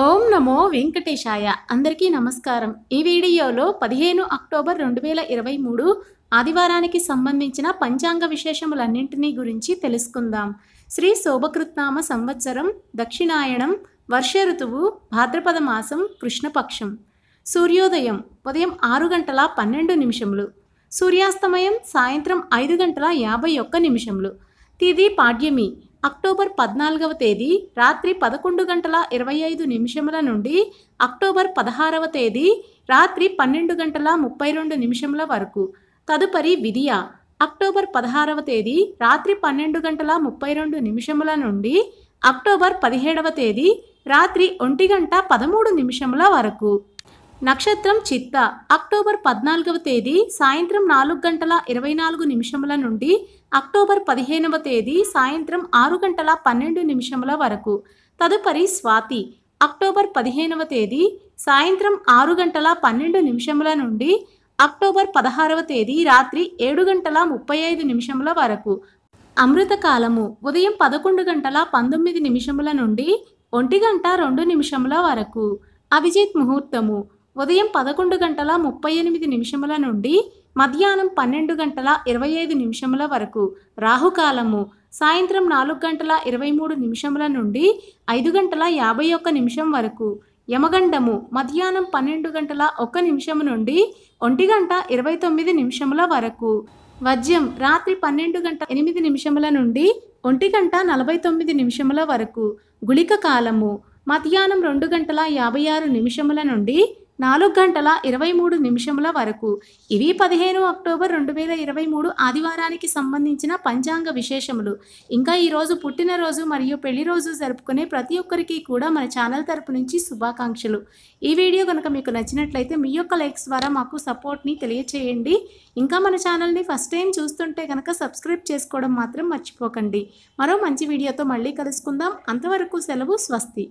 ఓం నమో వెంకటేశాయ అందరికీ నమస్కారం ఈ వీడియోలో పదిహేను అక్టోబర్ రెండు వేల ఇరవై మూడు ఆదివారానికి సంబంధించిన పంచాంగ విశేషములన్నింటినీ గురించి తెలుసుకుందాం శ్రీ శోభకృత్నామ సంవత్సరం దక్షిణాయణం వర్ష ఋతువు భాద్రపద మాసం కృష్ణపక్షం సూర్యోదయం ఉదయం ఆరు గంటల పన్నెండు నిమిషములు సూర్యాస్తమయం సాయంత్రం ఐదు గంటల యాభై ఒక్క నిమిషములు తిది పాడ్యమి అక్టోబర్ పద్నాలుగవ తేదీ రాత్రి పదకొండు గంటల ఇరవై ఐదు నిమిషముల నుండి అక్టోబర్ పదహారవ తేదీ రాత్రి పన్నెండు గంటల ముప్పై రెండు నిమిషముల వరకు తదుపరి విధియ అక్టోబర్ పదహారవ తేదీ రాత్రి పన్నెండు గంటల ముప్పై రెండు నిమిషముల నుండి అక్టోబర్ పదిహేడవ తేదీ రాత్రి ఒంటి గంట పదమూడు నిమిషముల వరకు నక్షత్రం చిత్త అక్టోబర్ పద్నాలుగవ తేదీ సాయంత్రం నాలుగు గంటల ఇరవై నాలుగు నిమిషముల నుండి అక్టోబర్ పదిహేనవ తేదీ సాయంత్రం ఆరు గంటల పన్నెండు నిమిషముల వరకు తదుపరి స్వాతి అక్టోబర్ పదిహేనవ తేదీ సాయంత్రం ఆరు గంటల పన్నెండు నిమిషముల నుండి అక్టోబర్ పదహారవ తేదీ రాత్రి ఏడు గంటల ముప్పై ఐదు నిమిషముల వరకు అమృతకాలము ఉదయం పదకొండు గంటల పంతొమ్మిది నిమిషముల నుండి ఒంటి గంట రెండు నిమిషముల వరకు అభిజిత్ ముహూర్తము ఉదయం పదకొండు గంటల ముప్పై ఎనిమిది నిమిషముల నుండి మధ్యాహ్నం పన్నెండు గంటల ఇరవై ఐదు నిమిషముల వరకు రాహుకాలము సాయంత్రం నాలుగు గంటల ఇరవై మూడు నిమిషముల నుండి ఐదు గంటల యాభై ఒక్క నిమిషం వరకు యమగండము మధ్యాహ్నం పన్నెండు గంటల ఒక్క నిమిషం నుండి ఒంటి గంట ఇరవై తొమ్మిది నిమిషముల వరకు వజ్యం రాత్రి పన్నెండు గంట ఎనిమిది నిమిషముల నుండి ఒంటి గంట నలభై తొమ్మిది నిమిషముల వరకు గుళిక కాలము మధ్యాహ్నం రెండు గంటల యాభై ఆరు నిమిషముల నుండి నాలుగు గంటల ఇరవై మూడు నిమిషముల వరకు ఇవి పదిహేను అక్టోబర్ రెండు వేల ఇరవై మూడు ఆదివారానికి సంబంధించిన పంచాంగ విశేషములు ఇంకా ఈరోజు పుట్టినరోజు మరియు పెళ్లి రోజు జరుపుకునే ప్రతి ఒక్కరికి కూడా మన ఛానల్ తరపు నుంచి శుభాకాంక్షలు ఈ వీడియో కనుక మీకు నచ్చినట్లయితే మీ యొక్క లైక్స్ ద్వారా మాకు సపోర్ట్ని తెలియచేయండి ఇంకా మన ఛానల్ని ఫస్ట్ టైం చూస్తుంటే కనుక సబ్స్క్రైబ్ చేసుకోవడం మాత్రం మర్చిపోకండి మరో మంచి వీడియోతో మళ్ళీ కలుసుకుందాం అంతవరకు సెలవు స్వస్తి